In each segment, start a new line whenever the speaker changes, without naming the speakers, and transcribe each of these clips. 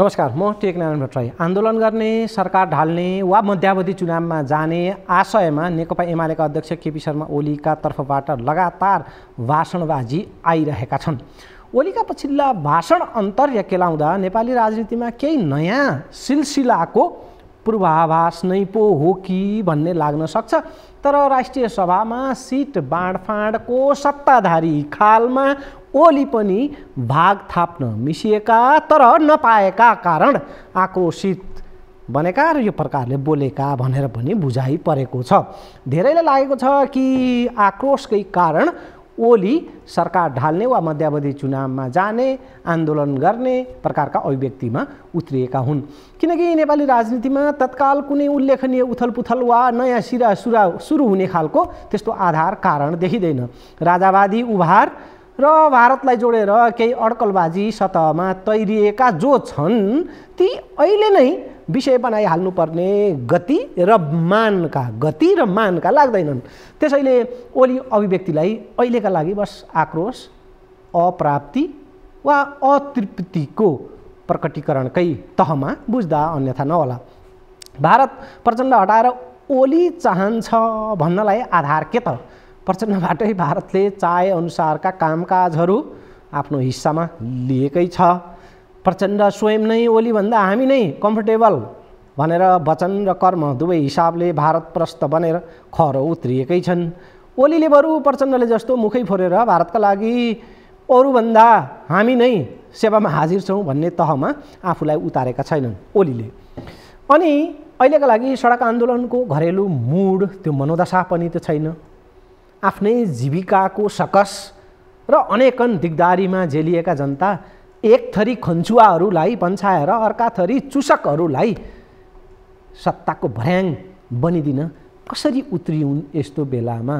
नमस्कार म टेकनारायण भट्टराई आन्दोलन गर्ने सरकार ढाल्ने वा मध्यावधि चुनावमा जाने आशयमा नेकपा एमालेका अध्यक्ष केपी शर्मा ओलीका तर्फबाट लगातार भाषणबाजी आइरहेका छन् ओलीका पछिल्ला भाषण अन्तर्य केलाउँदा नेपाली राजनीतिमा केही नयाँ सिलसिलाको पूर्वाभास नै पो हो कि भन्ने लाग्न सक्छ तर राष्ट्रिय सभामा सिट बाँडफाँडको सत्ताधारी खालमा ओली पनि भाग थाप्न मिसिएका तर नपाएका कारण आक्रोशित बनेका र यो प्रकारले बोलेका भनेर पनि बुझाइ परेको छ धेरैलाई लागेको छ कि आक्रोशकै कारण ओली सरकार ढाल्ने वा मध्यावधि चुनावमा जाने आन्दोलन गर्ने प्रकारका अभिव्यक्तिमा उत्रिएका हुन् किनकि नेपाली राजनीतिमा तत्काल कुनै उल्लेखनीय उथलपुथल वा नयाँ सिरा सुरु हुने खालको त्यस्तो आधार कारण देखिँदैन राजावादी उभार र भारतलाई जोडेर केही अड्कलबाजी सतहमा तैरिएका जो छन् ती अहिले नै विषय बनाइहाल्नुपर्ने गति र मानका गति र मानका लाग्दैनन् त्यसैले ओली अभिव्यक्तिलाई अहिलेका लागि बस आक्रोश अप्राप्ति वा अतृप्तिको प्रकटीकरणकै तहमा बुझ्दा अन्यथा नहोला भारत प्रचण्ड हटाएर ओली चाहन्छ भन्नलाई आधार के त प्रचण्डबाटै भारतले चाहेअनुसारका कामकाजहरू आफ्नो हिस्सामा लिएकै छ प्रचण्ड स्वयं नै ओलीभन्दा हामी नै कम्फर्टेबल भनेर वचन र कर्म दुवै हिसाबले भारतप्रस्त बनेर खर उत्रिएकै छन् ओलीले बरु प्रचण्डले जस्तो मुखै फोरेर भारतका लागि अरूभन्दा हामी नै सेवामा हाजिर छौँ भन्ने तहमा आफूलाई उतारेका छैनन् ओलीले अनि अहिलेका लागि सडक आन्दोलनको घरेलु मुड त्यो मनोदशा पनि त छैन आफ्नै जीविकाको सकस र अनेकन दिगदारीमा झेलिएका जनता एक थरी खन्चुवाहरूलाई पन्छाएर अर्का थरी चुसकहरूलाई सत्ताको भर्याङ बनिदिन कसरी उत्रिउन् यस्तो बेलामा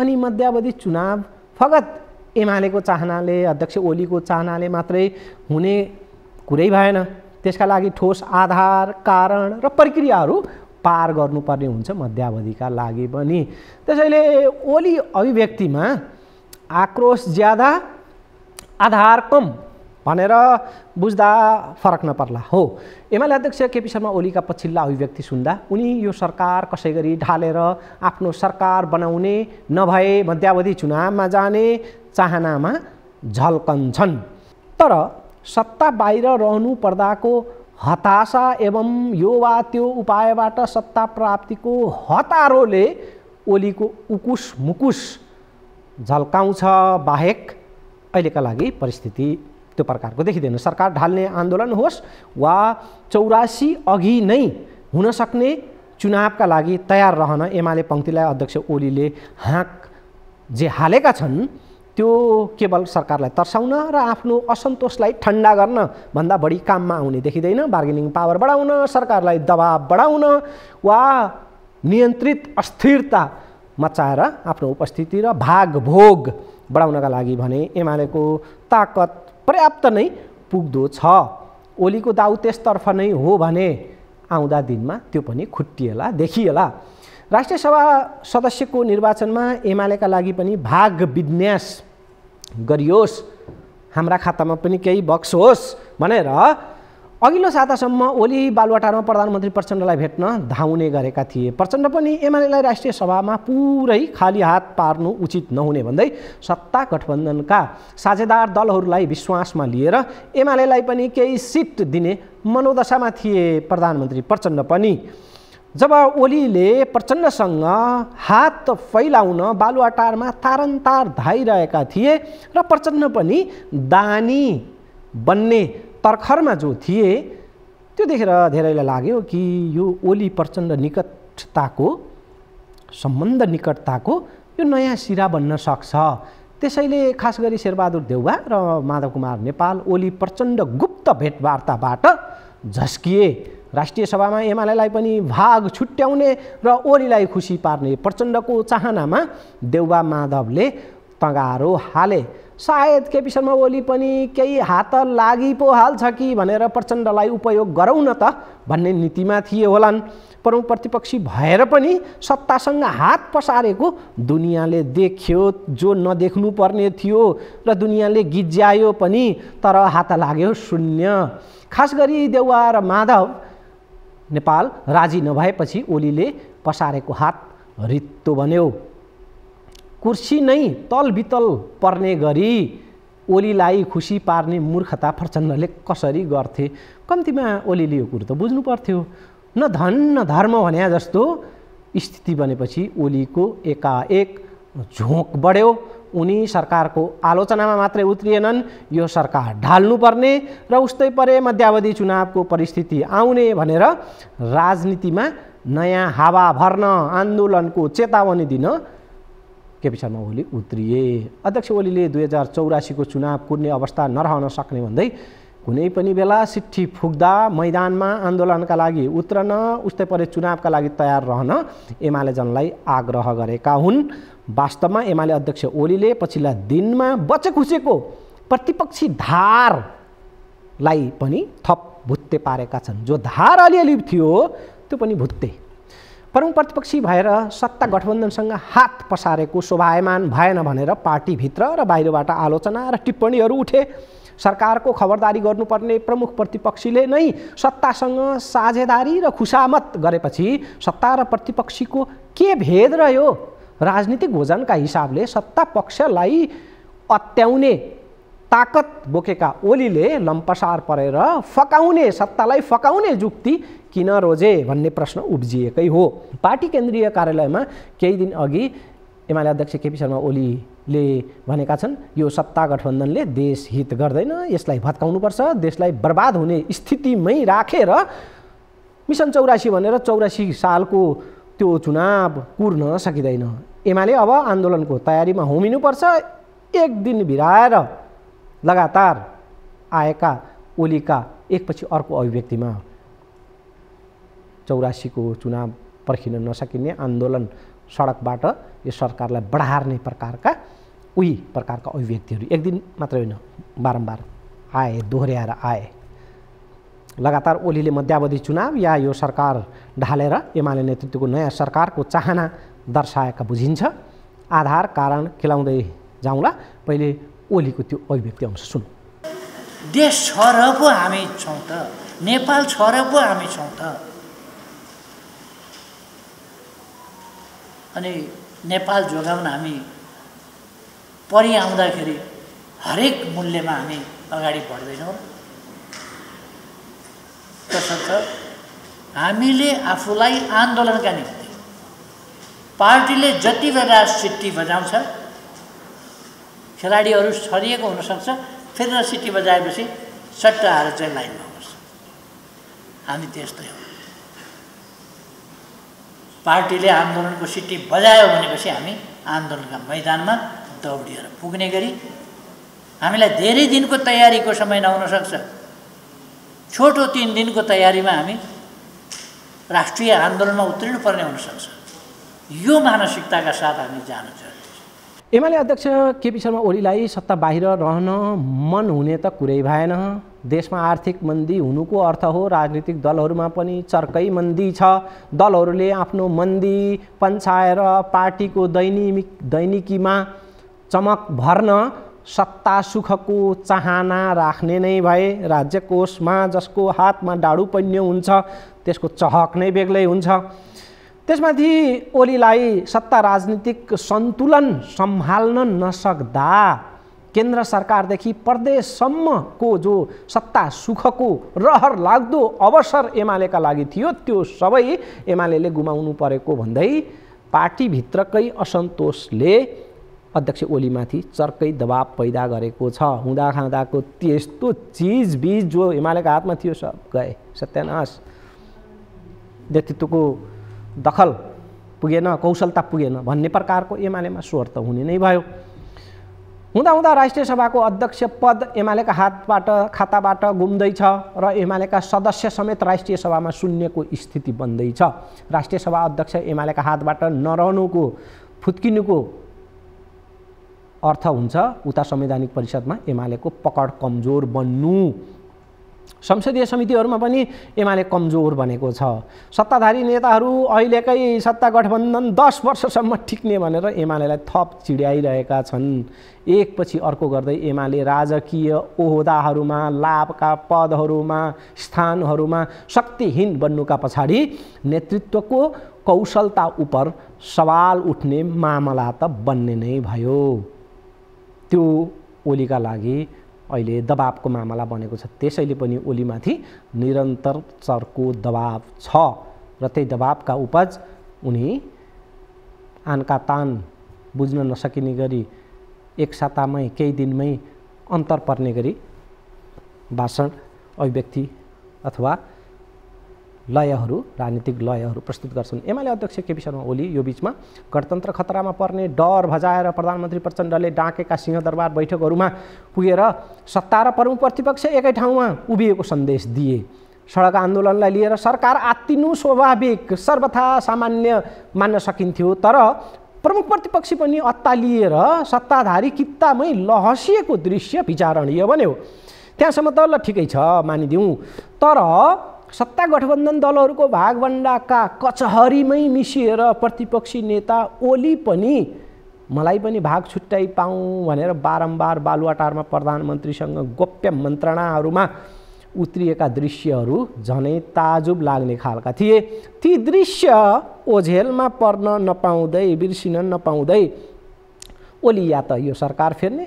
अनि मध्यावधि चुनाव फगत एमालेको चाहनाले अध्यक्ष ओलीको चाहनाले मात्रै हुने कुरै भएन त्यसका लागि ठोस आधार कारण र प्रक्रियाहरू पार गर्नुपर्ने हुन्छ मध्यावधिका लागि पनि त्यसैले ओली अभिव्यक्तिमा आक्रोश ज्यादा आधार कम भनेर बुझ्दा फरक नपर्ला हो एमाले अध्यक्ष केपी शर्मा ओलीका पछिल्ला अभिव्यक्ति सुन्दा उनी यो सरकार कसै गरी ढालेर आफ्नो सरकार बनाउने नभए मध्यावधि चुनावमा जाने चाहनामा झल्कन्छन् तर सत्ता बाहिर रहनु पर्दाको हताशा एवं यो वा त्यो उपायबाट सत्ता प्राप्तिको हतारोले ओलीको उकुस मुकुस झल्काउँछ बाहेक अहिलेका लागि परिस्थिति त्यो प्रकारको देखिँदैन सरकार ढाल्ने आन्दोलन होस् वा चौरासी अघि नै हुनसक्ने चुनावका लागि तयार रहन एमाले पङ्क्तिलाई अध्यक्ष ओलीले हाँक जे हालेका छन् त्यो केवल सरकारलाई तर्साउन र आफ्नो असन्तोषलाई ठन्डा गर्न भन्दा बढी काममा आउने देखिँदैन बार्गेनिङ पावर बढाउन सरकारलाई दबाब बढाउन वा नियन्त्रित अस्थिरता मचाएर आफ्नो उपस्थिति र भागभोग बढाउनका लागि भने एमालेको ताकत पर्याप्त नै पुग्दो छ ओलीको दाउ त्यसतर्फ नै हो भने आउँदा दिनमा त्यो पनि खुट्टिएला देखिएला राष्ट्रिय सभा सदस्यको निर्वाचनमा एमालेका लागि पनि भाग विन्यास गरियोस् हाम्रा खातामा पनि केही बक्स होस् भनेर अघिल्लो सातासम्म ओली बालुवाटारमा प्रधानमन्त्री प्रचण्डलाई भेट्न धाउने गरेका थिए प्रचण्ड पनि एमालेलाई राष्ट्रिय सभामा पुरै खाली हात पार्नु उचित नहुने भन्दै सत्ता गठबन्धनका साझेदार दलहरूलाई विश्वासमा लिएर एमालेलाई पनि केही सिट दिने मनोदशामा थिए प्रधानमन्त्री प्रचण्ड पनि जब ओलीले प्रचण्डसँग हात फैलाउन बालुवाटारमा तारन्तार धाइरहेका थिए र प्रचण्ड पनि दानी बन्ने तर्खरमा जो थिए त्यो देखेर धेरैलाई लाग्यो कि यो ओली प्रचण्ड निकटताको सम्बन्ध निकटताको यो नयाँ सिरा बन्न सक्छ त्यसैले खास गरी शेरबहादुर देउवा र माधव कुमार नेपाल ओली प्रचण्ड गुप्त भेटवार्ताबाट झस्किए राष्ट्रिय सभामा एमालेलाई पनि भाग छुट्याउने र ओलीलाई खुसी पार्ने प्रचण्डको चाहनामा देउबा माधवले तगारो हाले सायद केपी शर्मा ओली पनि केही हात लागि पो हाल्छ कि भनेर प्रचण्डलाई उपयोग गरौँ न त भन्ने नीतिमा थिए होलान् प्रमुख प्रतिपक्षी भएर पनि सत्तासँग हात पसारेको दुनियाँले देख्यो जो नदेख्नु पर्ने थियो र दुनियाँले गिज्यायो पनि तर हात लाग्यो शून्य खास गरी देउवा र माधव नेपाल राजी नभएपछि ओलीले पसारेको हात रित्तो बन्यो कुर्सी नै तलबितल पर्ने गरी ओलीलाई खुसी पार्ने मूर्खता प्रचण्डले कसरी गर्थे कम्तीमा ओलीले यो कुरो त बुझ्नु पर्थ्यो न धन न धर्म भने जस्तो स्थिति बनेपछि ओलीको एकाएक झोक बढ्यो उनी सरकारको आलोचनामा मात्रै उत्रिएनन् यो सरकार ढाल्नुपर्ने र उस्तै परे मध्यावधि चुनावको परिस्थिति आउने भनेर राजनीतिमा नयाँ हावा भर्न आन्दोलनको चेतावनी दिन केपी शर्मा ओली उत्रिए अध्यक्ष ओलीले दुई हजार चौरासीको चुनाव कुर्ने अवस्था नरहन सक्ने भन्दै कुनै पनि बेला सिट्ठी फुक्दा मैदानमा आन्दोलनका लागि उत्रन उस्तै परे चुनावका लागि तयार रहन एमाले जनलाई आग्रह गरेका हुन् वास्तवमा एमाले अध्यक्ष ओलीले पछिल्ला दिनमा खुसेको प्रतिपक्षी धारलाई पनि थप भुत्ते पारेका छन् जो धार अलिअलि थियो त्यो पनि भुत्ते प्रमुख प्रतिपक्षी भएर सत्ता गठबन्धनसँग हात पसारेको शोभायमान भएन भनेर पार्टीभित्र र बाहिरबाट आलोचना र टिप्पणीहरू उठे सरकारको खबरदारी गर्नुपर्ने प्रमुख प्रतिपक्षीले नै सत्तासँग साझेदारी र खुसामत गरेपछि सत्ता र प्रतिपक्षीको के भेद रह्यो राजनीतिक भोजनका हिसाबले सत्ता पक्षलाई अत्याउने ताकत बोकेका ओलीले लम्पसार परेर फकाउने सत्तालाई फकाउने जुक्ति किन रोजे भन्ने प्रश्न उब्जिएकै हो पार्टी केन्द्रीय कार्यालयमा केही दिन अघि एमाले अध्यक्ष केपी शर्मा ओलीले भनेका छन् यो सत्ता गठबन्धनले देश हित गर्दैन यसलाई भत्काउनुपर्छ देशलाई बर्बाद हुने स्थितिमै राखेर रा। मिसन चौरासी भनेर चौरासी सालको त्यो चुनाव कुर्न सकिँदैन एमाले अब आन्दोलनको तयारीमा होमिनुपर्छ एक दिन भिराएर लगातार आएका ओलीका एकपछि अर्को अभिव्यक्तिमा चौरासीको चुनाव पर्खिन नसकिने आन्दोलन सडकबाट यो सरकारलाई बढार्ने प्रकारका उही प्रकारका अभिव्यक्तिहरू एक दिन मात्रै होइन बारम्बार आए दोहोऱ्याएर आए लगातार ओलीले मध्यावधि चुनाव या यो सरकार ढालेर एमाले नेतृत्वको नयाँ सरकारको चाहना दर्शाएका बुझिन्छ आधार कारण खेलाउँदै जाउँला पहिले ओलीको त्यो अभिव्यक्ति अंश सुन
देश छ र पो हामी छौँ त नेपाल छ र पो हामी छौँ त अनि नेपाल जोगाउन हामी परि आउँदाखेरि हरेक मूल्यमा हामी अगाडि बढ्दैनौँ तसर्थ हामीले आफूलाई आन्दोलनका निम्ति पार्टीले जति बेला सिटी बजाउँछ खेलाडीहरू छरिएको हुनसक्छ फेरि सिटी बजाएपछि सट्टा आएर चाहिँ लाइनमा आउँछ हामी त्यस्तै हो पार्टीले आन्दोलनको सिटी बजायो भनेपछि हामी आन्दोलनका मैदानमा दौडिएर पुग्ने गरी हामीलाई धेरै दिनको तयारीको समय नहुनसक्छ छोटो तिन दिनको तयारीमा हामी राष्ट्रिय आन्दोलनमा उत्रिनुपर्ने हुनसक्छ यो मानसिकताका साथ हामी जान चाहन्छौँ
एमाले अध्यक्ष केपी शर्मा ओलीलाई सत्ता बाहिर रहन मन हुने त कुरै भएन देशमा आर्थिक मन्दी हुनुको अर्थ हो राजनीतिक दलहरूमा पनि चर्कै मन्दी छ दलहरूले आफ्नो मन्दी पन्छाएर पार्टीको दैनिक दैनिकीमा चमक भर्न सत्ता सुखको चाहना राख्ने नै भए राज्य कोषमा जसको हातमा डाडु पन्यो हुन्छ त्यसको चहक नै बेग्लै हुन्छ त्यसमाथि ओलीलाई सत्ता राजनीतिक सन्तुलन सम्हाल्न नसक्दा केन्द्र सरकारदेखि प्रदेशसम्मको जो सत्ता सुखको रहर लाग्दो अवसर एमालेका लागि थियो त्यो सबै एमाले गुमाउनु परेको भन्दै पार्टीभित्रकै असन्तोषले अध्यक्ष ओलीमाथि चर्कै दबाब पैदा गरेको छ हुँदा खाँदाको त्यस्तो चिजबिज जो एमालेका हातमा थियो सब गए सत्यानाश नेतृत्वको दखल पुगेन कौशलता पुगेन भन्ने प्रकारको एमालेमा स्वर त हुने नै भयो हुँदा हुँदा राष्ट्रिय सभाको अध्यक्ष पद एमालेका हातबाट खाताबाट गुम्दैछ र एमालेका सदस्य समेत राष्ट्रिय सभामा शून्यको स्थिति बन्दैछ राष्ट्रिय सभा अध्यक्ष एमालेका हातबाट नरहनुको फुत्किनुको अर्थ हुन्छ उता संवैधानिक परिषदमा एमालेको पकड कमजोर बन्नु संसदीय समितिहरूमा पनि एमाले कमजोर बनेको छ सत्ताधारी नेताहरू अहिलेकै सत्ता गठबन्धन दस वर्षसम्म टिक्ने भनेर एमालेलाई थप चिड्याइरहेका छन् एकपछि अर्को गर्दै एमाले राजकीय ओहदाहरूमा लाभका पदहरूमा स्थानहरूमा शक्तिहीन बन्नुका पछाडि नेतृत्वको कौशलता उप सवाल उठ्ने मामला त बन्ने नै भयो त्यो ओलीका लागि अहिले दबावको मामला बनेको छ त्यसैले पनि ओलीमाथि निरन्तर चर्को दबाव छ र त्यही दबावका उपज उनी आनका तान बुझ्न नसकिने गरी एक सातामै केही दिनमै अन्तर पर्ने गरी भाषण अभिव्यक्ति अथवा लयहरू राजनीतिक लयहरू प्रस्तुत गर्छन् एमाले अध्यक्ष केपी शर्मा ओली यो बिचमा गणतन्त्र खतरामा पर्ने डर भजाएर प्रधानमन्त्री प्रचण्डले डाकेका सिंहदरबार बैठकहरूमा पुगेर सत्ता र प्रमुख प्रतिपक्ष एकै ठाउँमा उभिएको सन्देश दिए सडक आन्दोलनलाई लिएर सरकार आत्तिनु स्वाभाविक सर्वथा सामान्य मान्न सकिन्थ्यो तर प्रमुख प्रतिपक्षी पनि अत्ता लिएर सत्ताधारी कित्तामै लहसिएको दृश्य विचारणीय बन्यो त्यहाँसम्म त ल ठिकै छ मानिदिउँ तर सत्ता गठबन्धन दलहरूको भागभन्डाका कचहरीमै मिसिएर प्रतिपक्षी नेता ओली पनि मलाई पनि भाग छुट्याइ पाऊँ भनेर बारम्बार बालुवाटारमा प्रधानमन्त्रीसँग गोप्य मन्त्रणाहरूमा उत्रिएका दृश्यहरू झनै ताजुब लाग्ने खालका थिए ती दृश्य ओझेलमा पर्न नपाउँदै बिर्सिन नपाउँदै ओली या त यो सरकार फेर्ने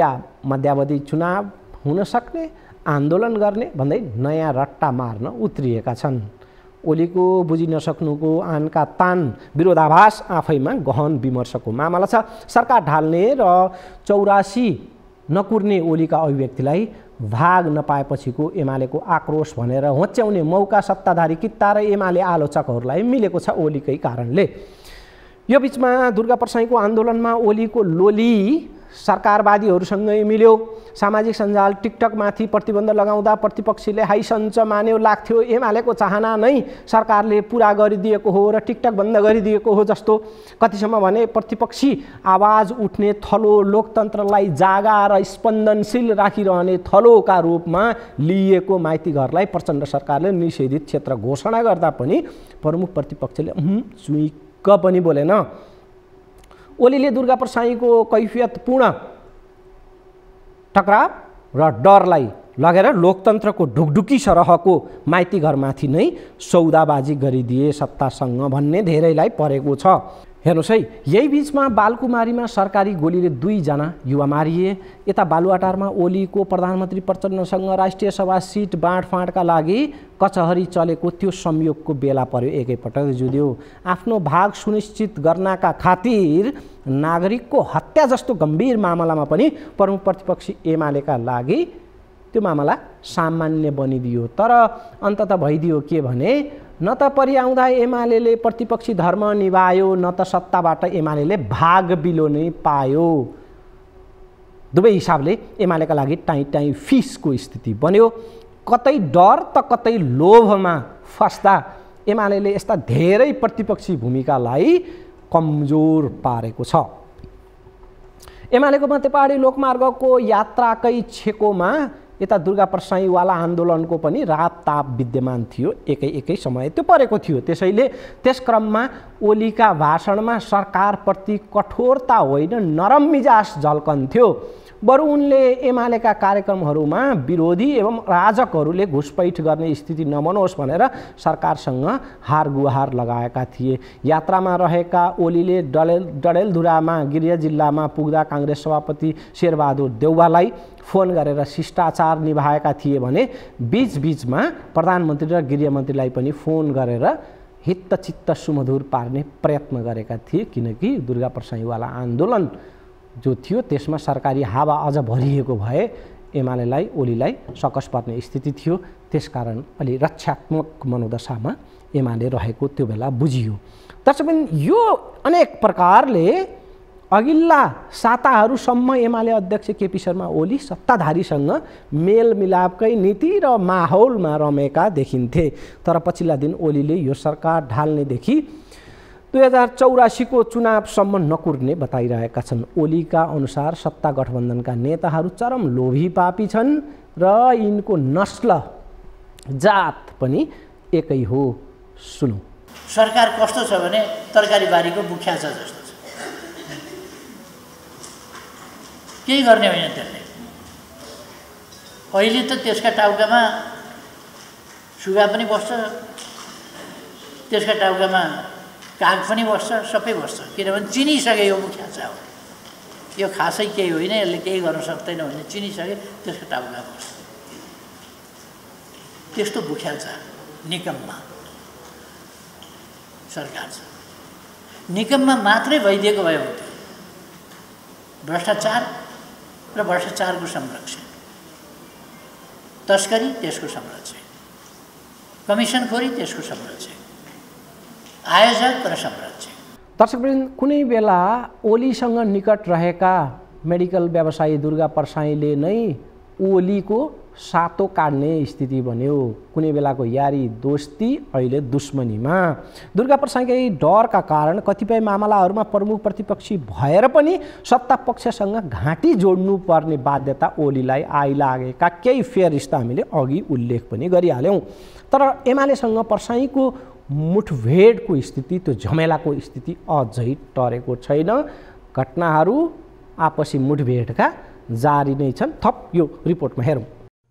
या मध्यावधि चुनाव हुन सक्ने आन्दोलन गर्ने भन्दै नयाँ रट्टा मार्न उत्रिएका छन् ओलीको बुझिन नसक्नुको आनका तान विरोधाभास आफैमा गहन विमर्शको मामला छ सरकार ढाल्ने र चौरासी नकुर्ने ओलीका अभिव्यक्तिलाई भाग नपाएपछिको एमालेको आक्रोश भनेर होच्याउने मौका सत्ताधारी कित्ता र एमाले आलोचकहरूलाई मिलेको छ ओलीकै कारणले यो बिचमा दुर्गा प्रसाईको आन्दोलनमा ओलीको लोली सरकारवादीहरूसँगै मिल्यो सामाजिक सञ्जाल टिकटकमाथि प्रतिबन्ध लगाउँदा प्रतिपक्षीले हाई सञ्च मान्यो लाग्थ्यो एमालेको चाहना नै सरकारले पुरा गरिदिएको हो र टिकटक बन्द गरिदिएको हो जस्तो कतिसम्म भने प्रतिपक्षी आवाज उठ्ने थलो लोकतन्त्रलाई जागा र स्पन्दनशील राखिरहने थलोका रूपमा लिइएको माइतीघरलाई प्रचण्ड सरकारले निषेधित क्षेत्र घोषणा गर्दा पनि प्रमुख प्रतिपक्षले चुइक्क पनि बोलेन ओलीले दुर्गा प्रसाईको पूर्ण टकराव र डरलाई लगेर लोकतन्त्रको ढुकढुकी सरहको माइती घरमाथि नै सौदाबाजी गरिदिए सत्तासँग भन्ने धेरैलाई परेको छ हेर्नुहोस् है यही बिचमा बालकुमारीमा सरकारी गोलीले दुईजना युवा मारिए यता बालुवाटारमा ओलीको प्रधानमन्त्री प्रचण्डसँग राष्ट्रिय सभा सिट बाँडफाँडका लागि कचहरी चलेको त्यो संयोगको बेला पर्यो एकैपटक जुद्यो आफ्नो भाग सुनिश्चित गर्नका खातिर नागरिकको हत्या जस्तो गम्भीर मामलामा पनि प्रमुख प्रतिपक्षी एमालेका लागि त्यो मामला सामान्य बनिदियो तर अन्तत भइदियो के भने न त परि आउँदा एमाले प्रतिपक्षी धर्म निभायो न त सत्ताबाट एमाले भाग बिलो नै पायो दुवै हिसाबले एमालेका लागि टाइ टाइ फिसको स्थिति बन्यो कतै डर त कतै लोभमा फस्दा एमाले यस्ता धेरै प्रतिपक्षी भूमिकालाई कमजोर पारेको छ एमालेको मध्यपाडी लोकमार्गको यात्राकै छेकोमा यता दुर्गा प्रसाईवाला आन्दोलनको पनि रात ताप विद्यमान थियो एकै एकै समय त्यो परेको थियो त्यसैले त्यस क्रममा ओलीका भाषणमा सरकारप्रति कठोरता होइन नरम मिजास झल्कन्थ्यो बरु उनले एमालेका कार्यक्रमहरूमा विरोधी एवं राजकहरूले घुसपैठ गर्ने स्थिति नबनोस् भनेर सरकारसँग हार गुहार लगाएका थिए यात्रामा रहेका ओलीले डडेल डडेलधुरामा गिरिय जिल्लामा पुग्दा काङ्ग्रेस सभापति शेरबहादुर देउवालाई फोन गरेर शिष्टाचार निभाएका थिए भने बिचबिचमा प्रधानमन्त्री र गृहमन्त्रीलाई पनि फोन गरेर हित्तचित्त सुमधुर पार्ने प्रयत्न गरेका थिए किनकि दुर्गा प्रसाईवाला आन्दोलन जो थियो त्यसमा सरकारी हावा अझ भरिएको भए एमालेलाई ओलीलाई सकस पर्ने स्थिति थियो त्यसकारण अलि रक्षात्मक मनोदशामा एमाले रहेको त्यो बेला बुझियो तसपनि यो अनेक प्रकारले अघिल्ला साताहरूसम्म एमाले अध्यक्ष केपी शर्मा ओली सत्ताधारीसँग मेलमिलापकै नीति र माहौलमा रमेका देखिन्थे तर पछिल्ला दिन ओलीले यो सरकार ढाल्नेदेखि दुई हजार चौरासीको चुनावसम्म नकुर्ने बताइरहेका छन् ओलीका अनुसार सत्ता गठबन्धनका नेताहरू चरम लोभी पापी छन् र यिनको नस्ल जात पनि एकै हो सुनु
सरकार कस्तो छ भने तरकारीबारीको मुख्या छ जस्तो छ केही गर्ने होइन त्यसले अहिले त त्यसका टाउकामा सुगा पनि बस्छ त्यसका टाउकामा काग पनि बस्छ सबै बस्छ किनभने चिनिसके यो मुख्य हो यो खासै केही होइन यसले केही गर्न सक्दैन भने चिनिसके त्यसको टाउका बस्छ त्यस्तो भुख्याल छ निकममा सरकार छ निकममा मात्रै भइदिएको भए भने भ्रष्टाचार र भ्रष्टाचारको संरक्षण तस्करी त्यसको संरक्षण कमिसन खोरी त्यसको संरक्षण आयोजक र संरक्षक
दर्शकवृन्द कुनै बेला ओलीसँग निकट रहेका मेडिकल व्यवसायी दुर्गा परसाईले नै ओलीको सातो काट्ने स्थिति बन्यो कुनै बेलाको यारी दोस्ती अहिले दुश्मनीमा दुर्गा प्रसाईकै डरका कारण कतिपय मामलाहरूमा प्रमुख प्रतिपक्षी भएर पनि सत्ता पक्षसँग घाँटी जोड्नुपर्ने बाध्यता ओलीलाई आइलागेका केही फेरिस्ता हामीले अघि उल्लेख पनि गरिहाल्यौँ तर एमालेसँग परसाईको मुठभेडको स्थिति त्यो झमेलाको स्थिति अझै टरेको छैन घटनाहरू आपसी मुठभेडका जारी नै छन् थप यो रिपोर्टमा हेरौँ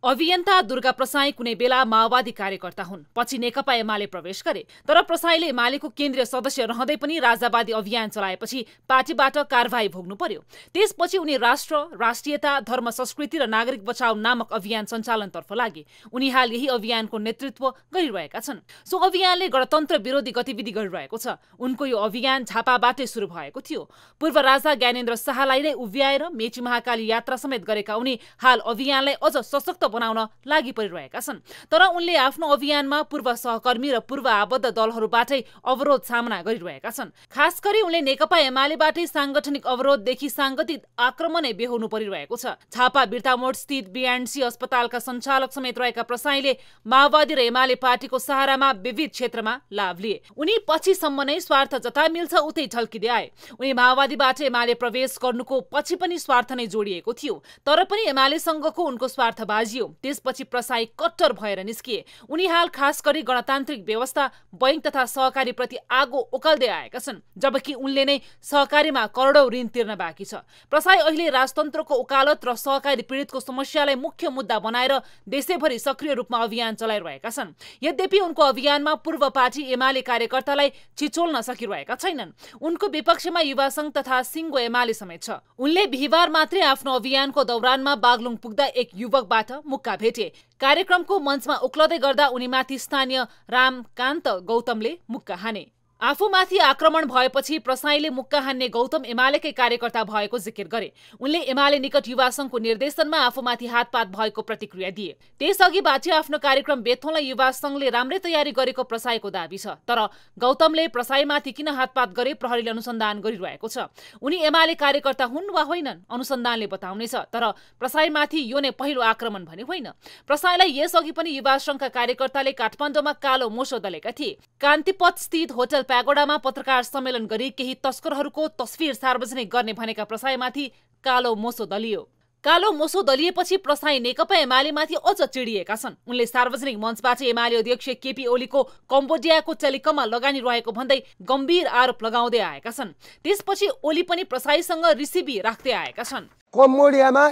अभियन्ता दुर्गा प्रसाई कुनै बेला माओवादी कार्यकर्ता हुन् पछि नेकपा एमाले प्रवेश गरे तर प्रसाईले एमालेको केन्द्रीय सदस्य रहँदै पनि राजावादी अभियान चलाएपछि पार्टीबाट कारवाही भोग्नु पर्यो त्यसपछि उनी राष्ट्र राष्ट्रियता धर्म संस्कृति र नागरिक बचाउ नामक अभियान सञ्चालनतर्फ लागे उनी हाल यही अभियानको नेतृत्व गरिरहेका छन् सो अभियानले गणतन्त्र विरोधी गतिविधि गरिरहेको छ उनको यो अभियान झापाबाटै सुरु भएको थियो पूर्व राजा ज्ञानेन्द्र शाहलाई नै उभ्याएर मेची महाकाली यात्रा समेत गरेका उनी हाल अभियानलाई अझ सशक्त बनाउन लागि परिरहेका छन् तर उनले आफ्नो अभियानमा पूर्व सहकर्मी र पूर्व आबद्ध दलहरूबाटै अवरोध सामना गरिरहेका छन् खास गरी उनले नेकपा एमालेबाटै साङ्गठनिक अवरोधदेखि साङ्गतिक आक्रमणै बेहोर्नु परिरहेको छ छापा बिर्तामोड स्थित बिएनसी अस्पतालका सञ्चालक समेत रहेका प्रसाईले माओवादी र एमाले पार्टीको सहारामा विविध क्षेत्रमा लाभ लिए उनी पछिसम्म नै स्वार्थ जता मिल्छ उतै ढल्किँदै आए उनी माओवादीबाट एमाले प्रवेश गर्नुको पछि पनि स्वार्थ नै जोडिएको थियो तर पनि एमालेसँगको उनको स्वार्थ स्वार्थबाजी त्यसपछि प्रसाई कट्टर भएर निस्किए उनी हाल खास गरी गणतान्त्रिक व्यवस्था बैङ्क तथा सहकारी प्रति आगो ओकाल्दै आएका छन् जबकि उनले नै सहकारीमा करोडौँ ऋण तिर्न बाँकी छ प्रसाई अहिले राजतन्त्रको ओकालत र सहकारी पीडितको समस्यालाई मुख्य मुद्दा बनाएर देशैभरि सक्रिय रूपमा अभियान चलाइरहेका छन् यद्यपि उनको अभियानमा पूर्व पार्टी एमाले कार्यकर्तालाई छिचोल्न सकिरहेका छैनन् उनको विपक्षमा युवा संघ तथा सिङ्गो एमाले समेत छ उनले बिहिबार मात्रै आफ्नो अभियानको दौरानमा बागलुङ पुग्दा एक युवकबाट मुक्का भेटे कार्यक्रमको मञ्चमा उक्लदै गर्दा उनीमाथि स्थानीय रामकान्त गौतमले मुक्का हाने आफूमाथि आक्रमण भएपछि प्रसाईले मुक्का हान्ने गौतम एमालेकै कार्यकर्ता भएको जिकिर गरे उनले एमाले निकट युवा संघको निर्देशनमा आफूमाथि हातपात भएको प्रतिक्रिया दिए त्यसअघि बाटो आफ्नो कार्यक्रम बेथोलाई युवा संघले राम्रै तयारी गरेको प्रसाईको दावी छ तर गौतमले प्रसाईमाथि किन हातपात गरे प्रहरीले अनुसन्धान गरिरहेको छ उनी एमाले कार्यकर्ता हुन् वा होइनन् अनुसन्धानले बताउनेछ तर प्रसाईमाथि यो नै पहिलो आक्रमण भने होइन प्रसाईलाई यसअघि पनि युवा संघका कार्यकर्ताले काठमाडौँमा कालो मोसो दलेका थिए कान्तिपथ स्थित होटल प्यागोडामा पत्रकार सम्मेलन गरी केही तस्करहरूको तस्विर सार्वजनिक गर्ने भनेका प्रसाईमाथि कालो मोसो दलियो कालो मोसो दलिएपछि प्रसाई नेकपा एमालेमाथि अझ चिडिएका छन् उनले सार्वजनिक मञ्चबाट एमाले अध्यक्ष केपी ओलीको कम्बोडियाको टेलिकममा लगानी रहेको भन्दै गम्भीर आरोप लगाउँदै आएका छन् त्यसपछि ओली पनि प्रसाईसँग रिसिभी राख्दै आएका छन्
कम्बोडियामा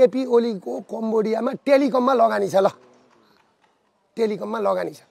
केपी ओलीको कम्बोडियामा टेलिकममा लगानी छ ल
टेलिकममा लगानी छ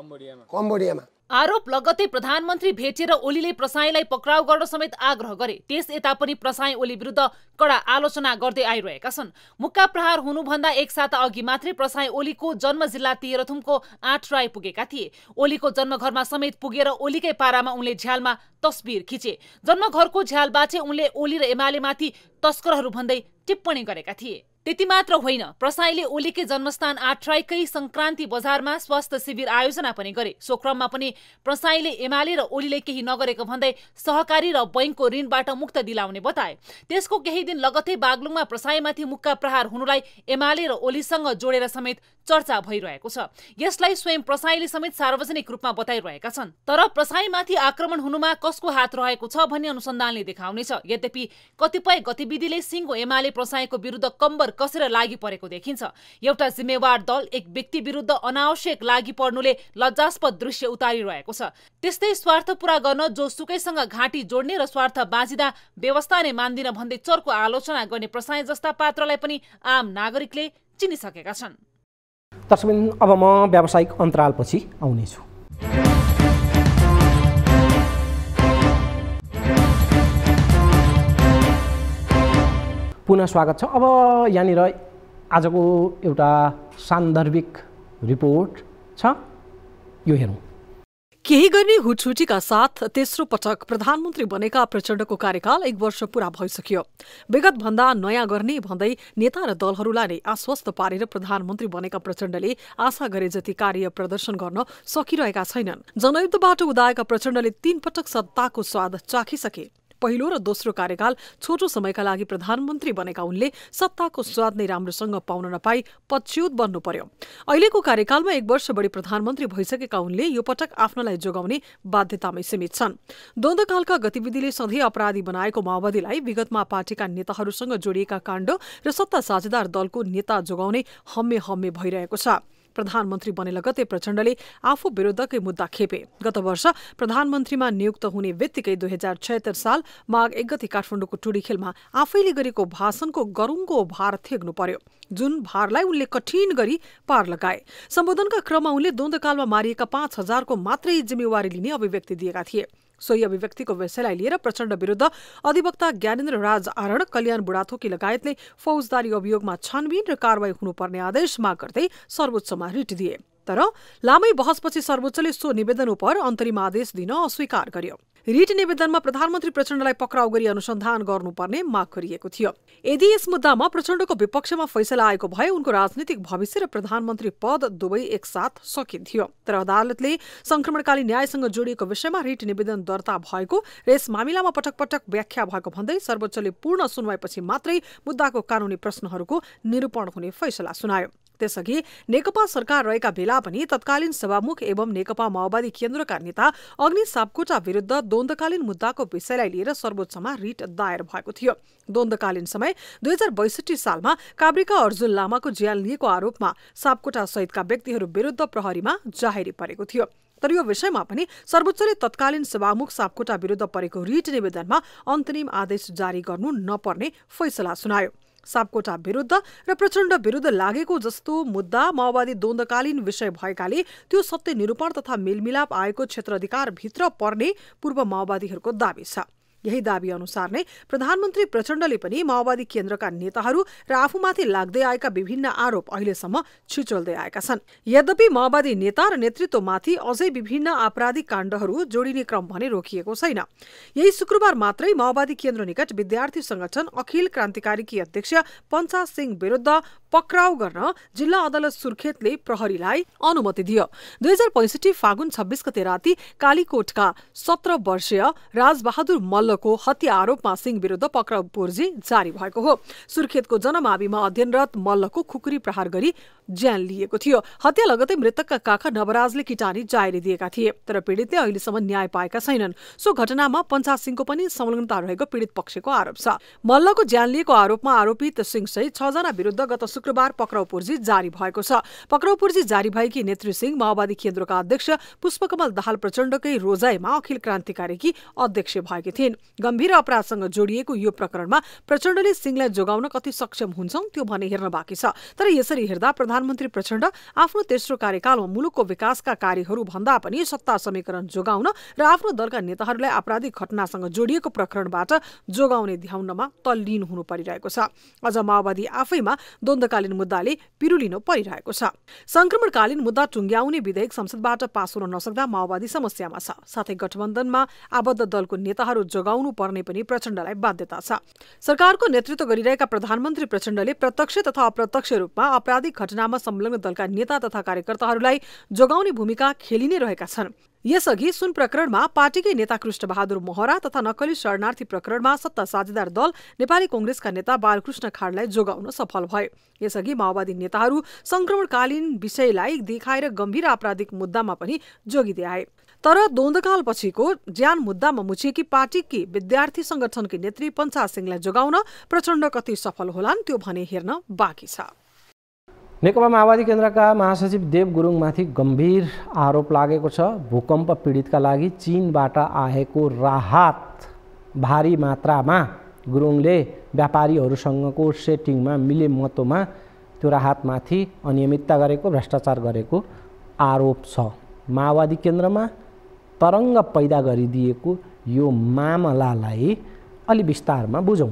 कम्बोडियामा कम्बोडियामा आरोप लगत्तै प्रधानमन्त्री भेटेर ओलीले प्रसाईलाई पक्राउ गर्न समेत आग्रह गरे त्यस यता पनि प्रसाई ओली विरुद्ध कडा आलोचना गर्दै आइरहेका छन् मुक्का प्रहार हुनुभन्दा एक साता अघि मात्रै प्रसाई ओलीको जन्म जिल्ला तेह्रथुमको आठ आठराई पुगेका थिए ओलीको जन्मघरमा समेत पुगेर ओलीकै पारामा उनले झ्यालमा तस्बिर खिचे जन्मघरको बाँचे उनले ओली र एमालेमाथि तस्करहरू भन्दै टिप्पणी गरेका थिए त्यति मात्र होइन प्रसाईले ओलीकै जन्मस्थान आठराईकै संक्रान्ति बजारमा स्वास्थ्य शिविर आयोजना पनि गरे सो क्रममा पनि प्रसाईले एमाले र ओलीले केही नगरेको भन्दै सहकारी र बैङ्कको ऋणबाट मुक्त दिलाउने बताए त्यसको केही दिन लगतै बागलुङमा प्रसाईमाथि मुक्का प्रहार हुनुलाई एमाले र ओलीसँग जोडेर समेत चर्चा भइरहेको छ यसलाई स्वयं प्रसाईले समेत सार्वजनिक रूपमा बताइरहेका छन् तर प्रसाईमाथि आक्रमण हुनुमा कसको हात रहेको छ भन्ने अनुसन्धानले देखाउनेछ यद्यपि कतिपय गतिविधिले सिङ्गो एमाले प्रसाईको विरुद्ध कम्बर कसेर लागि परेको देखिन्छ एउटा जिम्मेवार दल एक व्यक्ति विरुद्ध अनावश्यक लागि पर्नुले लज्जास्पद दृश्य उतारिरहेको छ त्यस्तै स्वार्थ पूरा गर्न जोसुकैसँग घाँटी जोड्ने र स्वार्थ बाँचिँदा व्यवस्था नै मान्दिन भन्दै चर्को आलोचना गर्ने प्रसाई जस्ता पात्रलाई पनि आम नागरिकले चिनिसकेका छन्
तस्मिन अब म व्यावसायिक अन्तरालपछि आउनेछु पुनः स्वागत छ अब यहाँनिर आजको एउटा सान्दर्भिक रिपोर्ट छ यो हेरौँ
केही गर्ने हुटहुटीका साथ तेस्रो पटक प्रधानमन्त्री बनेका प्रचण्डको कार्यकाल एक वर्ष पूरा भइसक्यो विगतभन्दा नयाँ गर्ने भन्दै नेता र दलहरूलाई नै आश्वस्त पारेर प्रधानमन्त्री बनेका प्रचण्डले आशा गरे जति कार्य प्रदर्शन गर्न सकिरहेका छैनन् जनयुद्धबाट उदाएका प्रचण्डले तीन पटक सत्ताको स्वाद चाखिसके पहिलो र दोस्रो कार्यकाल छोटो समयका लागि प्रधानमन्त्री बनेका उनले सत्ताको स्वाद नै राम्रोसँग पाउन नपाई पच्युत बन्नु पर्यो अहिलेको कार्यकालमा एक वर्ष बढी प्रधानमन्त्री भइसकेका उनले यो पटक आफ्नोलाई जोगाउने बाध्यतामै सीमित छन् द्वन्द्वकालका गतिविधिले सधैँ अपराधी बनाएको माओवादीलाई विगतमा पार्टीका नेताहरूसँग जोडिएका काण्ड र सत्ता साझेदार दलको नेता जोगाउने हम्मे हम्मे भइरहेको छ प्रधानमन्त्री बने लगतै प्रचण्डले आफू विरूद्धकै मुद्दा खेपे गत वर्ष प्रधानमन्त्रीमा नियुक्त हुने बित्तिकै दुई हजार छयत्तर साल माघ एक गति काठमाडौँको टुडी खेलमा आफैले गरेको भाषणको गरुङको भार थेग्नु पर्यो जुन भारलाई उनले कठिन गरी पार लगाए सम्बोधनका क्रममा उनले द्वन्दकालमा मारिएका पाँच हजारको मात्रै जिम्मेवारी लिने अभिव्यक्ति दिएका थिए सोही अभिव्यक्तिको विषयलाई लिएर प्रचण्ड विरुद्ध अधिवक्ता ज्ञानेन्द्र राज आरण कल्याण बुढाथोकी लगायतले फौजदारी अभियोगमा छानबिन र कारवाही हुनुपर्ने आदेश माग गर्दै सर्वोच्चमा रिट दिए तर लामै बहसपछि सर्वोच्चले सो निवेदन उप अन्तरिम आदेश दिन अस्वीकार गर्यो रिट निवेदनमा प्रधानमन्त्री प्रचण्डलाई पक्राउ गरी अनुसन्धान गर्नुपर्ने माग गरिएको थियो यदि यस मुद्दामा प्रचण्डको विपक्षमा फैसला आएको भए उनको राजनीतिक भविष्य र प्रधानमन्त्री पद दुवै एकसाथ सकिन्थ्यो तर अदालतले संक्रमणकालीन न्यायसँग जोडिएको विषयमा रिट निवेदन दर्ता भएको र यस मामिलामा पटक पटक व्याख्या भएको भन्दै सर्वोच्चले पूर्ण सुनवाईपछि मात्रै मुद्दाको कानूनी प्रश्नहरूको निरूपण हुने फैसला सुनायो त्यसअघि नेकपा सरकार रहेका बेला पनि तत्कालीन सभामुख एवं नेकपा माओवादी केन्द्रका नेता अग्नि सापकोटा विरूद्ध द्वन्दकालीन मुद्दाको विषयलाई लिएर सर्वोच्चमा रिट दायर भएको थियो द्वन्दकालीन समय दुई हजार बैसठी सालमा काभ्रेका अर्जुन लामाको ज्याल लिएको आरोपमा सापकोटा सहितका व्यक्तिहरू विरूद्ध प्रहरीमा जाहेरी परेको थियो तर यो विषयमा पनि सर्वोच्चले तत्कालीन सभामुख सापकोटा विरूद्ध परेको रिट निवेदनमा अन्तरिम आदेश जारी गर्नु नपर्ने फैसला सुनायो सापकोटा विरुद्ध र प्रचण्ड विरुद्ध लागेको जस्तो मुद्दा माओवादी द्वन्दकालीन विषय भएकाले त्यो सत्य निरूपण तथा मेलमिलाप आएको क्षेत्र अधिकारभित्र पर्ने पूर्व माओवादीहरूको दावी छ यही दावी अनुसार नै प्रधानमन्त्री प्रचण्डले पनि माओवादी केन्द्रका नेताहरू र आफूमाथि लाग्दै आएका विभिन्न आरोप अहिलेसम्म छिचोल्दै आएका छन् यद्यपि माओवादी नेता र नेतृत्वमाथि अझै विभिन्न आपराधिक काण्डहरू जोडिने क्रम भने रोकिएको छैन यही शुक्रबार मात्रै माओवादी केन्द्र निकट विद्यार्थी संगठन अखिल क्रान्तिकारीकी अध्यक्ष पञ्चा सिंह विरुद्ध पक्राउ गर्न जिल्ला अदालत सुर्खेतले प्रहरीलाई अनुमति दियो दुई हजार पैसठी फागुन छब्बिस गते राति कालीकोटका सत्र वर्षीय राजबहादुर मल्ल गोलको हत्या आरोपमा सिंह विरुद्ध पक्राउ पूर्जी जारी भएको हो सुर्खेतको जनमाविमा अध्ययनरत मल्लको खुकुरी प्रहार गरी ज्यान लिएको थियो हत्या लगतै मृतकका काका नवराजले किटानी जारी दिएका थिए तर पीडितले अहिलेसम्म न्याय पाएका छैनन् सो घटनामा पञ्चास सिंहको पनि संलग्नता रहेको पीडित पक्षको आरोप छ मल्लको ज्यान लिएको आरोपमा आरोपित सिंह सहित छजना विरुद्ध गत शुक्रबार पक्राउ पूर्जी जारी भएको छ पक्राउ पूर्जी जारी भएकी नेत्री सिंह माओवादी केन्द्रका अध्यक्ष पुष्पकमल दाहाल प्रचण्डकै रोजाईमा अखिल क्रान्तिकारीकी अध्यक्ष भएकी थिइन् गम्भीर अपराधसँग जोडिएको यो प्रकरणमा प्रचण्डले सिंहलाई जोगाउन कति सक्षम हुन्छौ त्यो भने हेर्न बाँकी छ तर यसरी हेर्दा प्रधानमन्त्री प्रचण्ड आफ्नो तेस्रो कार्यकालमा मुलुकको विकासका कार्यहरू भन्दा पनि सत्ता समीकरण जोगाउन र आफ्नो दलका नेताहरूलाई आपराधिक घटनासँग जोडिएको प्रकरणबाट जोगाउने ध्याउनमा तल्लीन हुनु परिरहेको छ अझ माओवादी आफैमा द्वन्दकालीन मुद्दाले पिरुलिन परिरहेको छ संक्रमणकालीन मुद्दा टुङ्ग्याउने विधेयक संसदबाट पास हुन नसक्दा माओवादी समस्यामा छ साथै गठबन्धनमा आबद्ध दलको नेताहरू जोगाउ लगाउनु पर्ने पनि प्रचण्डलाई बाध्यता छ सरकारको नेतृत्व गरिरहेका प्रधानमन्त्री प्रचण्डले प्रत्यक्ष तथा अप्रत्यक्ष रूपमा आपराधिक घटनामा संलग्न दलका नेता तथा कार्यकर्ताहरूलाई जोगाउने भूमिका खेलिने रहेका छन् यसअघि सुन प्रकरणमा पार्टीकै नेता कृष्णबहादुर मोहरा तथा नक्कली शरणार्थी प्रकरणमा सत्ता साझेदार दल नेपाली कंग्रेसका नेता बालकृष्ण खाडलाई जोगाउन सफल भयो यसअघि माओवादी नेताहरू संक्रमणकालीन विषयलाई देखाएर गम्भीर आपराधिक मुद्दामा पनि जोगिँदै आए तर द्वन्दकालपछिको ज्यान मुद्दामा मुछिएकी पार्टीकी विद्यार्थी संगठनकी नेत्री पञ्चा सिंहलाई जोगाउन प्रचण्ड कति सफल होलान् त्यो भने हेर्न बाँकी छ
नेकपा माओवादी केन्द्रका महासचिव देव गुरुङमाथि गम्भीर आरोप लागेको छ भूकम्प पीडितका लागि चिनबाट आएको राहत भारी मात्रामा गुरुङले व्यापारीहरूसँगको सेटिङमा मिले महत्त्वमा त्यो राहतमाथि अनियमितता गरेको भ्रष्टाचार गरेको आरोप छ माओवादी केन्द्रमा तरङ्ग पैदा गरिदिएको यो मामलालाई अलि विस्तारमा बुझौँ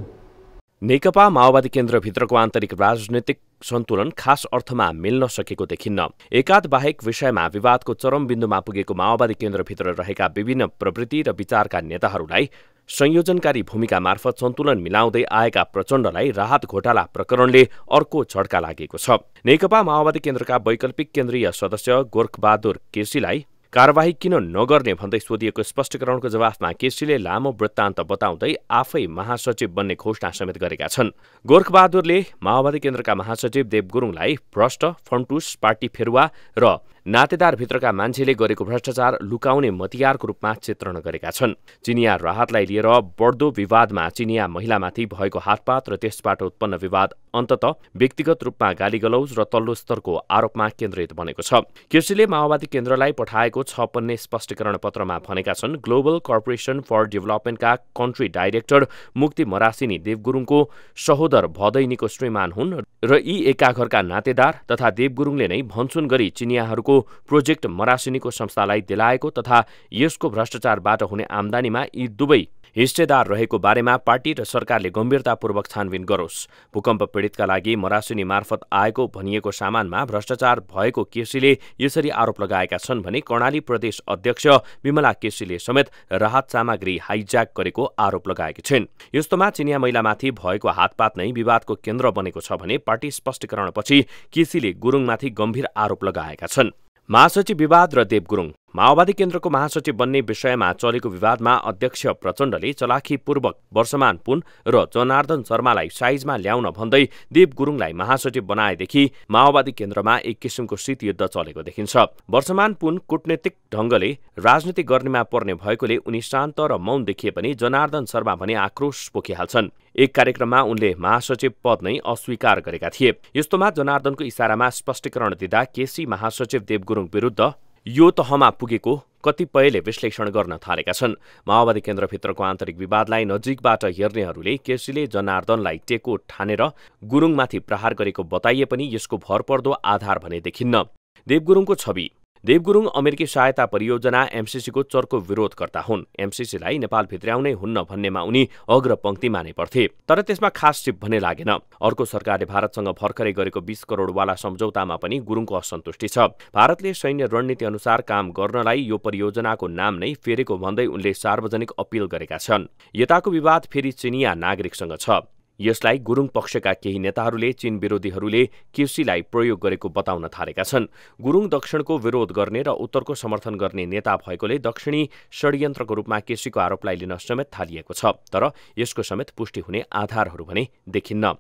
नेकपा माओवादी केन्द्रभित्रको आन्तरिक राजनैतिक सन्तुलन खास अर्थमा मिल्न सकेको देखिन्न एकाध बाहेक विषयमा विवादको चरम बिन्दुमा पुगेको माओवादी केन्द्रभित्र रहेका विभिन्न प्रवृत्ति र विचारका नेताहरूलाई संयोजनकारी भूमिका मार्फत सन्तुलन मिलाउँदै आएका प्रचण्डलाई राहत घोटाला प्रकरणले अर्को झड्का लागेको छ नेकपा माओवादी केन्द्रका वैकल्पिक केन्द्रीय सदस्य गोर्खबहादुर केसीलाई कारवाही किन नगर्ने भन्दै सोधिएको स्पष्टीकरणको जवाफमा केसीले लामो वृत्तान्त बताउँदै आफै महासचिव बन्ने घोषणा समेत गरेका छन् गोर्खबहादुरले माओवादी केन्द्रका महासचिव देव गुरुङलाई भ्रष्ट फन्टुस पार्टी फेरुवा र नातेदारभित्रका मान्छेले गरेको भ्रष्टाचार लुकाउने मतियारको रूपमा चित्रण गरेका छन् चिनिया राहतलाई लिएर बढ्दो विवादमा चिनिया महिलामाथि भएको हातपात र त्यसबाट उत्पन्न विवाद अन्तत व्यक्तिगत रूपमा गाली गलौज र तल्लो स्तरको आरोपमा केन्द्रित बनेको छ केसीले माओवादी केन्द्रलाई पठाएको छ पन्ने स्पष्टीकरण पत्रमा भनेका छन् ग्लोबल कर्पोरेसन फर डेभलपमेन्टका कन्ट्री डाइरेक्टर मुक्ति मरासिनी देवगुरुङको सहोदर भदैनीको श्रीमान हुन् र यी एकाघरका नातेदार तथा देवगुरूङले नै भन्सुन गरी चिनियाहरूको प्रोजेक्ट मरासिनीको संस्थालाई दिलाएको तथा यसको भ्रष्टाचारबाट हुने आमदानीमा यी दुवै हिस्सेदार रहेको बारेमा पार्टी र सरकारले गम्भीरतापूर्वक छानबिन गरोस् भूकम्प पीडितका लागि मरासिनी मार्फत आएको भनिएको सामानमा भ्रष्टाचार भएको केसीले यसरी आरोप लगाएका छन् भने कर्णाली प्रदेश अध्यक्ष विमला केसीले समेत राहत सामग्री हाइज्याक गरेको आरोप लगाएकी छिन् यस्तोमा चिनिया महिलामाथि भएको हातपात नै विवादको केन्द्र बनेको छ भने पार्टी स्पष्टीकरणपछि केसीले गुरुङमाथि गम्भीर आरोप लगाएका छन् महासचिव विवाद र देव गुरुङ माओवादी केन्द्रको महासचिव बन्ने विषयमा चलेको विवादमा अध्यक्ष प्रचण्डले चलाखीपूर्वक वर्षमान पुन र जनार्दन शर्मालाई साइजमा ल्याउन भन्दै देव गुरुङलाई महासचिव बनाएदेखि माओवादी केन्द्रमा एक किसिमको शीतयुद्ध चलेको देखिन्छ वर्षमान पुन कुटनीतिक ढङ्गले राजनीति गर्नेमा पर्ने भएकोले उनी शान्त र मौन देखिए पनि जनार्दन शर्मा भने आक्रोश पोखिहाल्छन् एक कार्यक्रममा उनले महासचिव पद नै अस्वीकार गरेका थिए यस्तोमा जनार्दनको इसारामा स्पष्टीकरण दिँदा केसी महासचिव देव गुरुङ विरुद्ध यो तहमा पुगेको कतिपयले विश्लेषण गर्न थालेका छन् माओवादी केन्द्रभित्रको आन्तरिक विवादलाई नजिकबाट हेर्नेहरूले केसीले जनार्दनलाई टेको ठानेर गुरुङमाथि प्रहार गरेको बताइए पनि यसको भरपर्दो आधार भने देखिन्न देवगुरुङको छवि देवगुरुङ अमेरिकी सहायता परियोजना एमसिसीको चर्को विरोधकर्ता हुन् एमसिसीलाई नेपाल भित्र्याउनै हुन्न भन्नेमा उनी अग्र पङ्क्तिमा पर्थे तर त्यसमा खास सिप भने लागेन अर्को सरकारले भारतसँग भर्खरै गरेको बीस करोडवाला सम्झौतामा पनि गुरुङको असन्तुष्टि छ भारतले सैन्य रणनीति अनुसार काम गर्नलाई यो परियोजनाको नाम नै फेरेको भन्दै उनले सार्वजनिक अपील गरेका छन् यताको विवाद फेरि चिनिया नागरिकसँग छ यसलाई गुरुङ पक्षका केही नेताहरूले चीन विरोधीहरूले केसीलाई प्रयोग गरेको बताउन थालेका छन् गुरुङ दक्षिणको विरोध गर्ने र उत्तरको समर्थन गर्ने नेता भएकोले दक्षिणी षड्यन्त्रको रूपमा केसीको आरोपलाई लिन समेत थालिएको छ तर यसको समेत पुष्टि हुने आधारहरू भने देखिन्न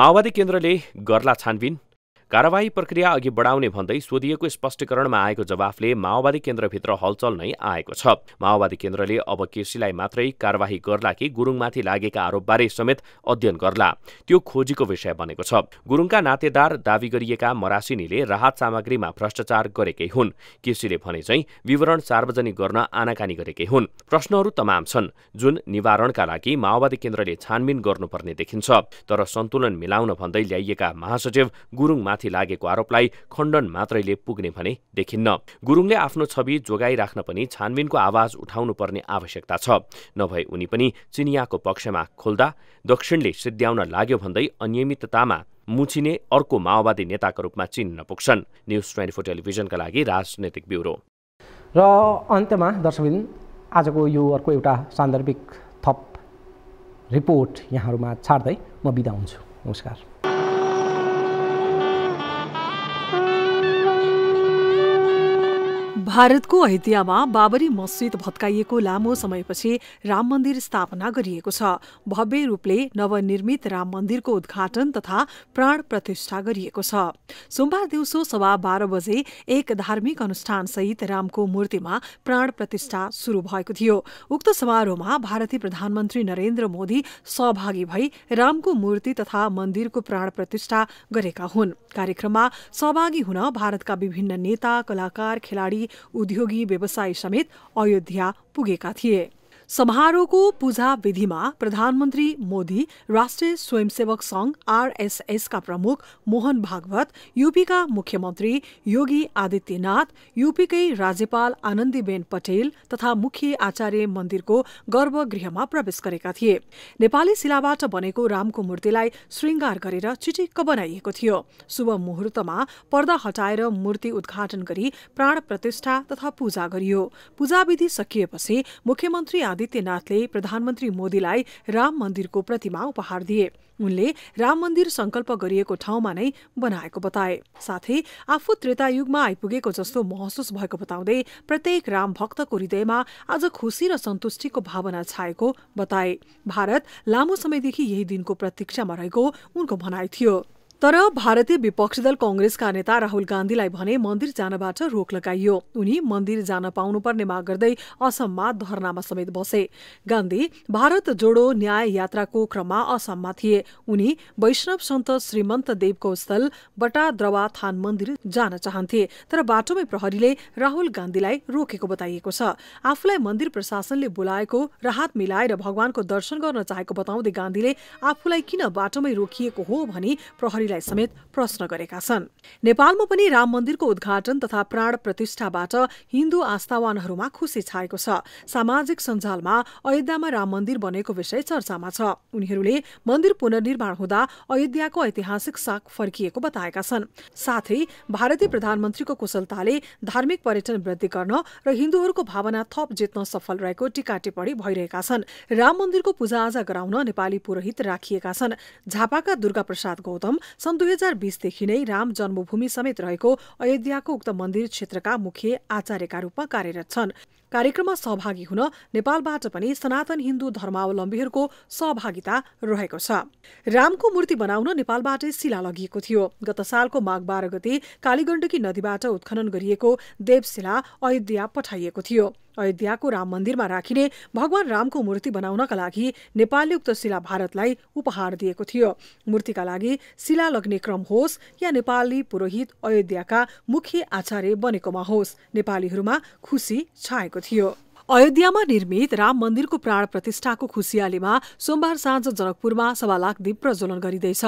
माओवादी केन्द्रले गर्ला छानबिन कार्यवाही प्रक्रिया अघि बढाउने भन्दै सोधिएको स्पष्टीकरणमा आएको जवाफले माओवादी केन्द्रभित्र हलचल नै आएको छ माओवादी केन्द्रले अब केसीलाई मात्रै कार्यवाही गर्ला कि गुरुङमाथि लागेका आरोपबारे समेत अध्ययन गर्ला त्यो खोजीको विषय बनेको छ गुरुङका नातेदार दावी गरिएका मरासिनीले राहत सामग्रीमा भ्रष्टाचार गरेकै हुन् केसीले भने चाहिँ विवरण सार्वजनिक गर्न आनाकानी गरेकै हुन् प्रश्नहरू तमाम छन् जुन निवारणका लागि माओवादी केन्द्रले छानबिन गर्नुपर्ने देखिन्छ तर सन्तुलन मिलाउन भन्दै ल्याइएका महासचिव गुरुङमा माथि लागेको आरोपलाई खण्डन मात्रैले पुग्ने भने देखिन्न गुरुङले आफ्नो छवि जोगाई राख्न पनि छानबिनको आवाज उठाउनु पर्ने आवश्यकता छ नभए उनी पनि चिनियाको पक्षमा खोल्दा दक्षिणले सिद्ध्याउन लाग्यो भन्दै अनियमिततामा मुछिने अर्को माओवादी नेताका रूपमा चिन्न पुग्छन् न्युज ट्वेन्टी फोर टेलिभिजनका लागि राजनैतिक ब्युरो
र अन्त्यमा दर्शकबिन आजको यो अर्को एउटा सान्दर्भिक थप रिपोर्ट यहाँहरूमा छाड्दै म बिदा हुन्छु नमस्कार
भारतको ऐतिहामा बाबरी मस्जिद भत्काइएको लामो समयपछि राम मन्दिर स्थापना गरिएको छ भव्य रूपले नवनिर्मित राम मन्दिरको उद्घाटन तथा प्राण प्रतिष्ठा गरिएको छ सोमबार दिउँसो सभा बाह्र बजे एक धार्मिक अनुष्ठानसहित रामको मूर्तिमा प्राण प्रतिष्ठा सुरु भएको थियो उक्त समारोहमा भारतीय प्रधानमन्त्री नरेन्द्र मोदी सहभागी भई रामको मूर्ति तथा मन्दिरको प्राण प्रतिष्ठा गरेका हुन् कार्यक्रममा सहभागी हुन भारतका विभिन्न नेता कलाकार खेलाडी उद्योगी व्यवसायी समेत अयोध्या पुगेका थिए समारोहको पूजा विधिमा प्रधानमन्त्री मोदी राष्ट्रिय स्वयंसेवक संघ आरएसएसका प्रमुख मोहन भागवत युपीका मुख्यमन्त्री योगी आदित्यनाथ युपीकै राज्यपाल आनन्दीबेन पटेल तथा मुख्य आचार्य मन्दिरको गर्भगृहमा प्रवेश गरेका थिए नेपाली शिलाबाट बनेको रामको मूर्तिलाई श्रृङ्गार गरेर चिटिक्क बनाइएको थियो शुभ मुहूर्तमा पर्दा हटाएर मूर्ति उद्घाटन गरी प्राण प्रतिष्ठा तथा पूजा गरियो पूजा विधि सकिएपछि मुख्यमन्त्री आदित्यनाथले प्रधानमन्त्री मोदीलाई राम मन्दिरको प्रतिमा उपहार दिए उनले राम मन्दिर संकल्प गरिएको ठाउँमा नै बनाएको बताए साथै आफू त्रेतायुगमा आइपुगेको जस्तो महसुस भएको बताउँदै प्रत्येक राम भक्तको हृदयमा आज खुसी र सन्तुष्टिको भावना छाएको बताए भारत लामो समयदेखि यही दिनको प्रतीक्षामा रहेको उनको भनाइ थियो तर भारतीय विपक्षी दल कंग्रेसका नेता राहुल गान्धीलाई भने मन्दिर जानबाट रोक लगाइयो उनी मन्दिर जान पाउनुपर्ने माग गर्दै असममा धरनामा समेत बसे गान्धी भारत जोडो न्याय यात्राको क्रममा असममा थिए उनी वैष्णव सन्त श्रीमन्त देवको स्थल बटाद्रवा थान मन्दिर जान चाहन्थे तर बाटोमै प्रहरीले राहुल गान्धीलाई रोकेको बताइएको छ आफूलाई मन्दिर प्रशासनले बोलाएको राहत मिलाएर भगवानको दर्शन गर्न चाहेको बताउँदै गान्धीले आफूलाई किन बाटोमै रोकिएको हो भनी प्रहरीलाई मन्त्रीलाई समेत प्रश्न गरेका छन् नेपालमा पनि राम मन्दिरको उद्घाटन तथा प्राण प्रतिष्ठाबाट हिन्दू आस्थावानहरूमा खुसी छाएको छ सामाजिक सञ्जालमा अयोध्यामा राम मन्दिर बनेको विषय चर्चामा छ उनीहरूले मन्दिर पुनर्निर्माण हुँदा अयोध्याको ऐतिहासिक साख फर्किएको बताएका छन् साथै भारतीय प्रधानमन्त्रीको कुशलताले धार्मिक पर्यटन वृद्धि गर्न र हिन्दूहरूको भावना थप जित्न सफल रहेको टिका टिप्पणी भइरहेका छन् राम मन्दिरको पूजाआजा गराउन नेपाली पुरोहित राखिएका छन् झापाका दुर्गा प्रसाद गौतम सन् दुई हजार बिसदेखि नै राम जन्मभूमि समेत रहेको अयोध्याको उक्त मन्दिर क्षेत्रका मुख्य आचार्यका रूपमा कार्यरत छन् कार्यक्रममा सहभागी हुन नेपालबाट पनि सनातन हिन्दू धर्मावलम्बीहरूको सहभागिता रहेको छ रामको मूर्ति बनाउन नेपालबाटै शिला लगिएको थियो गत सालको माघ बाह्र गते कालीगण्डकी नदीबाट उत्खनन गरिएको देवशिला अयोध्या पठाइएको थियो अयोध्याको राम मन्दिरमा राखिने भगवान रामको मूर्ति बनाउनका लागि नेपालले उक्त शिला भारतलाई उपहार दिएको थियो मूर्तिका लागि शिला लग्ने क्रम होस् या नेपाली पुरोहित अयोध्याका मुख्य आचार्य बनेकोमा होस् नेपालीहरूमा खुसी छाएको थियो अयोध्यामा निर्मित राम मन्दिरको प्राण प्रतिष्ठाको खुसियालीमा सोमबार साँझ जनकपुरमा सवा लाख दीप प्रज्वलन गरिँदैछ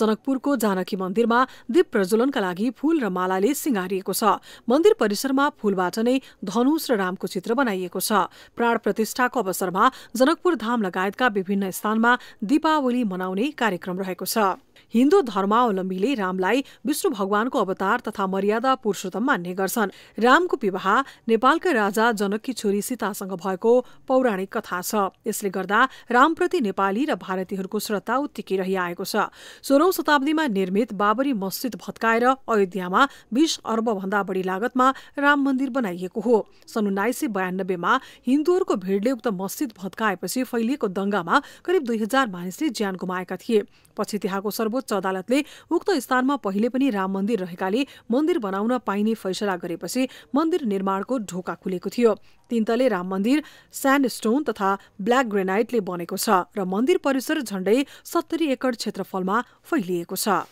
जनकपुरको जानकी मन्दिरमा दीप प्रज्वलनका लागि फूल र मालाले सिँगारिएको छ मन्दिर परिसरमा फूलबाट नै धनुष र रामको चित्र बनाइएको छ प्राण प्रतिष्ठाको अवसरमा जनकपुर धाम लगायतका विभिन्न स्थानमा दीपावली मनाउने कार्यक्रम रहेको छ हिन्दू धर्मावलम्बीले रामलाई विष्णु भगवानको अवतार तथा मर्यादा पुरुषोत्तम मान्ने गर्छन् रामको विवाह नेपालका राजा जनकी छोरी सभ्यतासँग भएको पौराणिक कथा छ यसले गर्दा रामप्रति नेपाली र भारतीयहरूको श्रद्धा उत्तिकै रहिआएको छ सोह्रौं शताब्दीमा निर्मित बाबरी मस्जिद भत्काएर अयोध्यामा बीस अर्ब भन्दा बढी लागतमा राम मन्दिर बनाइएको हो सन् उन्नाइस सय बयानब्बेमा हिन्दूहरूको भिडले उक्त मस्जिद भत्काएपछि फैलिएको दङ्गामा करिब दुई हजार मानिसले ज्यान गुमाएका थिए पछि त्यहाँको सर्वोच्च अदालतले उक्त स्थानमा पहिले पनि राम मन्दिर रहेकाले मन्दिर बनाउन पाइने फैसला गरेपछि मन्दिर निर्माणको ढोका खुलेको थियो तीन तले राम मन्दिर स्टोन तथा ब्ल्याक ग्रेनाइटले बनेको छ र मन्दिर परिसर झण्डै सत्तरी एकड़ क्षेत्रफलमा फैलिएको छ